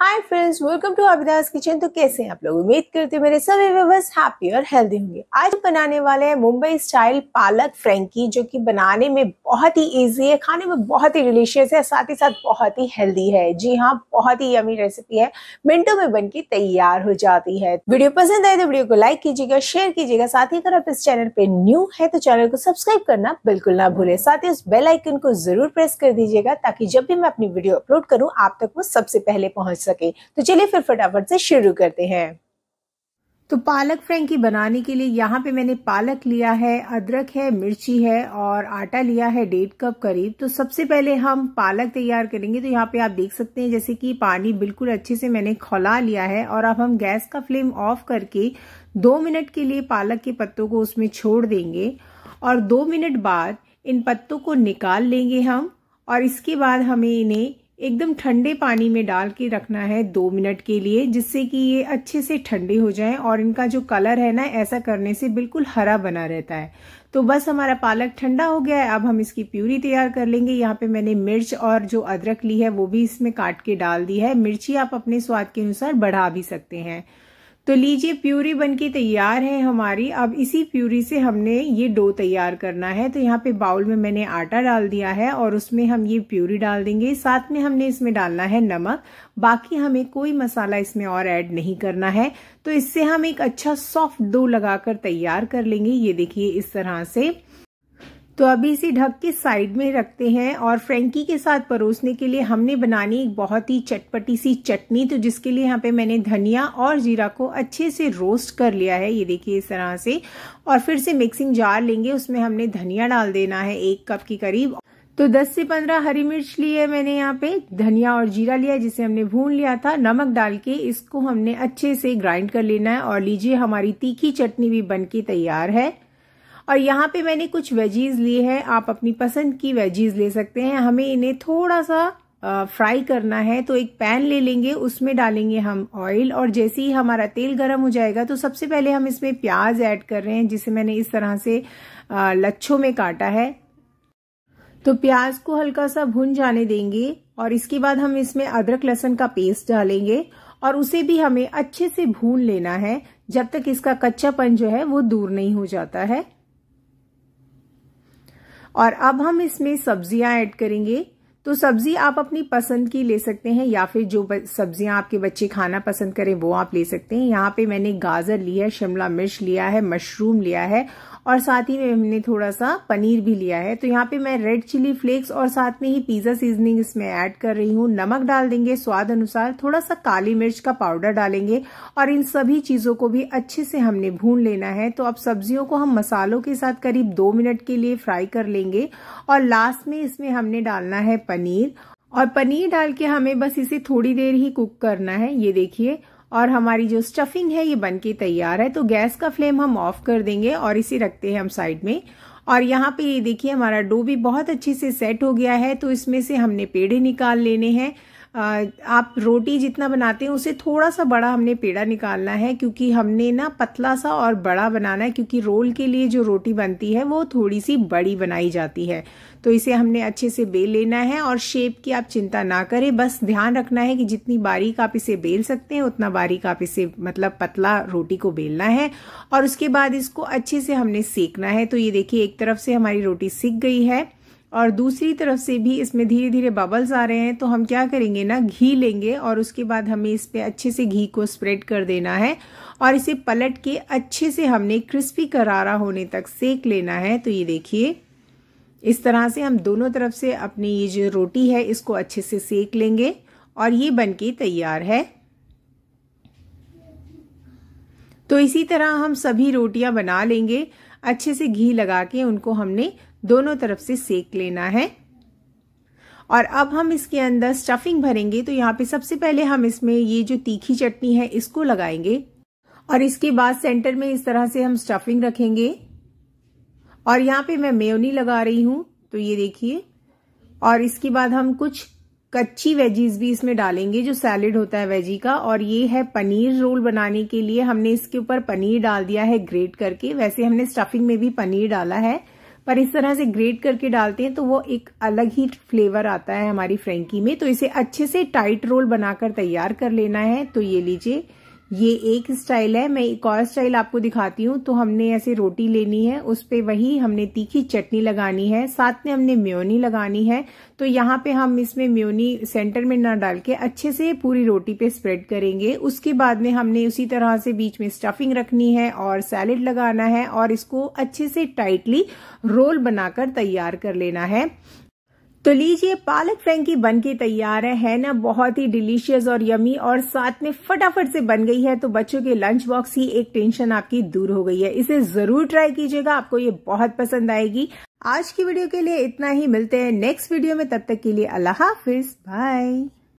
hi friends welcome to Abhidas kitchen तो कैसे हैं आप लोग उम्मीद करते हैं मेरे सभी व्यवर्स हैप्पी और हेल्दी होंगे आज बनाने वाले हैं मुंबई स्टाइल पालक फ्रेंकी जो कि बनाने में बहुत ही इजी है खाने में बहुत ही डिलीशियस है साथ ही साथ बहुत ही हेल्दी है जी हाँ बहुत ही यमी रेसिपी है मिनटों में बन के तैयार हो जाती है वीडियो पसंद आए तो वीडियो को लाइक कीजिएगा शेयर कीजिएगा साथ ही अगर आप इस चैनल पे न्यू है तो चैनल को सब्सक्राइब करना बिल्कुल ना भूले साथ ही उस बेलाइकन को जरूर प्रेस कर दीजिएगा ताकि जब भी मैं अपनी वीडियो अपलोड करूँ आप तक वो सबसे पहले पहुंच सके तो चलिए फिर फटाफट से शुरू करते हैं तो पालक फ्रेंकी बनाने के लिए यहाँ पे मैंने पालक लिया है अदरक है मिर्ची है और आटा लिया है डेढ़ कप करीब तो सबसे पहले हम पालक तैयार करेंगे तो यहाँ पे आप देख सकते हैं जैसे कि पानी बिल्कुल अच्छे से मैंने खोला लिया है और अब हम गैस का फ्लेम ऑफ करके दो मिनट के लिए पालक के पत्तों को उसमें छोड़ देंगे और दो मिनट बाद इन पत्तों को निकाल लेंगे हम और इसके बाद हमें इन्हें एकदम ठंडे पानी में डाल के रखना है दो मिनट के लिए जिससे कि ये अच्छे से ठंडे हो जाएं और इनका जो कलर है ना ऐसा करने से बिल्कुल हरा बना रहता है तो बस हमारा पालक ठंडा हो गया है अब हम इसकी प्यूरी तैयार कर लेंगे यहाँ पे मैंने मिर्च और जो अदरक ली है वो भी इसमें काट के डाल दी है मिर्ची आप अपने स्वाद के अनुसार बढ़ा भी सकते हैं तो लीजिए प्यूरी बन के तैयार है हमारी अब इसी प्यूरी से हमने ये डो तैयार करना है तो यहाँ पे बाउल में मैंने आटा डाल दिया है और उसमें हम ये प्यूरी डाल देंगे साथ में हमने इसमें डालना है नमक बाकी हमें कोई मसाला इसमें और ऐड नहीं करना है तो इससे हम एक अच्छा सॉफ्ट डो लगाकर तैयार कर लेंगे ये देखिए इस तरह से तो अभी इसे ढक के साइड में रखते हैं और फ्रेंकी के साथ परोसने के लिए हमने बनानी एक बहुत ही चटपटी सी चटनी तो जिसके लिए यहाँ पे मैंने धनिया और जीरा को अच्छे से रोस्ट कर लिया है ये देखिए इस तरह से और फिर से मिक्सिंग जार लेंगे उसमें हमने धनिया डाल देना है एक कप के करीब तो 10 से 15 हरी मिर्च ली है मैंने यहाँ पे धनिया और जीरा लिया जिसे हमने भून लिया था नमक डाल के इसको हमने अच्छे से ग्राइंड कर लेना है और लीजिए हमारी तीखी चटनी भी बनके तैयार है और यहाँ पे मैंने कुछ वेजीज लिए हैं आप अपनी पसंद की वेजीज ले सकते हैं हमें इन्हें थोड़ा सा फ्राई करना है तो एक पैन ले लेंगे उसमें डालेंगे हम ऑयल और जैसे ही हमारा तेल गर्म हो जाएगा तो सबसे पहले हम इसमें प्याज ऐड कर रहे हैं जिसे मैंने इस तरह से लच्छों में काटा है तो प्याज को हल्का सा भुन जाने देंगे और इसके बाद हम इसमें अदरक लहसन का पेस्ट डालेंगे और उसे भी हमें अच्छे से भून लेना है जब तक इसका कच्चापन जो है वो दूर नहीं हो जाता है और अब हम इसमें सब्जियां ऐड करेंगे तो सब्जी आप अपनी पसंद की ले सकते हैं या फिर जो सब्जियां आपके बच्चे खाना पसंद करें वो आप ले सकते हैं यहाँ पे मैंने गाजर लिया है शिमला मिर्च लिया है मशरूम लिया है और साथ ही में हमने थोड़ा सा पनीर भी लिया है तो यहाँ पे मैं रेड चिली फ्लेक्स और साथ में ही पिज्जा सीजनिंग इसमें ऐड कर रही हूँ नमक डाल देंगे स्वाद अनुसार थोड़ा सा काली मिर्च का पाउडर डालेंगे और इन सभी चीजों को भी अच्छे से हमने भून लेना है तो अब सब्जियों को हम मसालों के साथ करीब दो मिनट के लिए फ्राई कर लेंगे और लास्ट में इसमें हमने डालना है पनीर और पनीर डाल के हमें बस इसे थोड़ी देर ही कुक करना है ये देखिए और हमारी जो स्टफिंग है ये बनके तैयार है तो गैस का फ्लेम हम ऑफ कर देंगे और इसे रखते हैं हम साइड में और यहाँ पे ये देखिए हमारा डो भी बहुत अच्छे से सेट हो गया है तो इसमें से हमने पेड़े निकाल लेने हैं आप रोटी जितना बनाते हैं उसे थोड़ा सा बड़ा हमने पेड़ा निकालना है क्योंकि हमने ना पतला सा और बड़ा बनाना है क्योंकि रोल के लिए जो रोटी बनती है वो थोड़ी सी बड़ी बनाई जाती है तो इसे हमने अच्छे से बेल लेना है और शेप की आप चिंता ना करें बस ध्यान रखना है कि जितनी बारीक आप इसे बेल सकते हैं उतना बारीक आप इसे मतलब पतला रोटी को बेलना है और उसके बाद इसको अच्छे से हमने सेकना है तो ये देखिए एक तरफ से हमारी रोटी सीख गई है और दूसरी तरफ से भी इसमें धीरे धीरे बबल्स आ रहे हैं तो हम क्या करेंगे ना घी लेंगे और उसके बाद हमें इस पर अच्छे से घी को स्प्रेड कर देना है और इसे पलट के अच्छे से हमने क्रिस्पी करारा होने तक सेक लेना है तो ये देखिए इस तरह से हम दोनों तरफ से अपनी ये जो रोटी है इसको अच्छे से सेक लेंगे और ये बन तैयार है तो इसी तरह हम सभी रोटियां बना लेंगे अच्छे से घी लगा के उनको हमने दोनों तरफ से सेक लेना है और अब हम इसके अंदर स्टफिंग भरेंगे तो यहाँ पे सबसे पहले हम इसमें ये जो तीखी चटनी है इसको लगाएंगे और इसके बाद सेंटर में इस तरह से हम स्टफिंग रखेंगे और यहाँ पे मैं मेयोनी लगा रही हूं तो ये देखिए और इसके बाद हम कुछ कच्ची वेजीज भी इसमें डालेंगे जो सैलेड होता है वेजी का और ये है पनीर रोल बनाने के लिए हमने इसके ऊपर पनीर डाल दिया है ग्रेट करके वैसे हमने स्टफिंग में भी पनीर डाला है पर इस तरह से ग्रेट करके डालते हैं तो वो एक अलग ही फ्लेवर आता है हमारी फ्रेंकी में तो इसे अच्छे से टाइट रोल बनाकर तैयार कर लेना है तो ये लीजिए ये एक स्टाइल है मैं एक और स्टाइल आपको दिखाती हूँ तो हमने ऐसे रोटी लेनी है उस पर वही हमने तीखी चटनी लगानी है साथ में हमने म्योनी लगानी है तो यहाँ पे हम इसमें म्योनी सेंटर में ना डाल के अच्छे से पूरी रोटी पे स्प्रेड करेंगे उसके बाद में हमने उसी तरह से बीच में स्टफिंग रखनी है और सैलेड लगाना है और इसको अच्छे से टाइटली रोल बनाकर तैयार कर लेना है तो लीजिए पालक फ्रेंकी बन के तैयार है है ना बहुत ही डिलीशियस और यमी और साथ में फटाफट से बन गई है तो बच्चों के लंच बॉक्स ही एक टेंशन आपकी दूर हो गई है इसे जरूर ट्राई कीजिएगा आपको ये बहुत पसंद आएगी आज की वीडियो के लिए इतना ही मिलते हैं नेक्स्ट वीडियो में तब तक के लिए अल्लाह हाफिज बाय